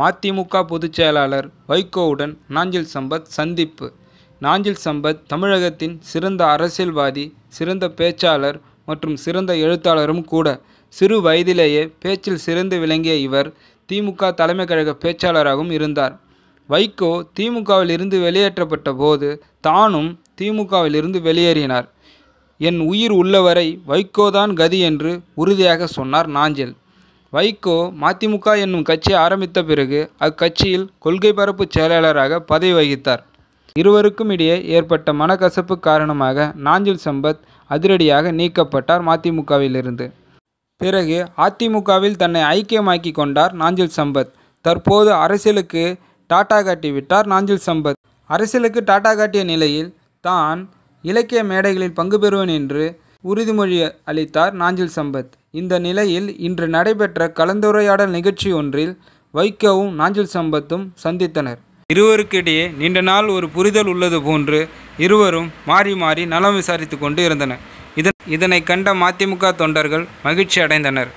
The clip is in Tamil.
மதிமுக பொதுச் செயலாளர் வைகோவுடன் நாஞ்சில் சம்பத் சந்திப்பு நாஞ்சில் சம்பத் தமிழகத்தின் சிறந்த அரசியல்வாதி சிறந்த பேச்சாளர் மற்றும் சிறந்த எழுத்தாளரும் கூட சிறு வயதிலேயே பேச்சில் சிறந்து விளங்கிய இவர் திமுக தலைமை கழக பேச்சாளராகவும் இருந்தார் வைகோ திமுகவில் இருந்து வெளியேற்றப்பட்ட போது தானும் திமுகவில் இருந்து வெளியேறினார் என் உயிர் உள்ளவரை வைகோதான் கதி என்று உறுதியாக சொன்னார் நாஞ்சில் வைகோ மதிமுக என்னும் கட்சி ஆரம்பித்த பிறகு அக்கட்சியில் கொள்கை பரப்பு செயலாளராக பதவி வகித்தார் இருவருக்கும் இடையே ஏற்பட்ட மனக்கசப்பு காரணமாக நாஞ்சில் சம்பத் அதிரடியாக நீக்கப்பட்டார் மதிமுகவிலிருந்து பிறகு அதிமுகவில் தன்னை ஐக்கியமாக்கி கொண்டார் நாஞ்சில் சம்பத் தற்போது அரசியலுக்கு டாட்டா காட்டிவிட்டார் நாஞ்சில் சம்பத் அரசியலுக்கு டாட்டா காட்டிய நிலையில் தான் இலக்கிய மேடைகளில் பங்கு பெறுவேன் என்று உறுதிமொழி அளித்தார் நாஞ்சில் சம்பத் இந்த நிலையில் இன்று நடைபெற்ற கலந்துரையாடல் நிகழ்ச்சி ஒன்றில் வைகோவும் நாஞ்சில் சம்பத்தும் சந்தித்தனர் இருவருக்கிடையே நீண்ட நாள் ஒரு புரிதல் உள்ளது போன்று இருவரும் மாறி மாறி நலம் விசாரித்து கொண்டு இருந்தனர் இதனை கண்ட மதிமுக தொண்டர்கள் மகிழ்ச்சி அடைந்தனர்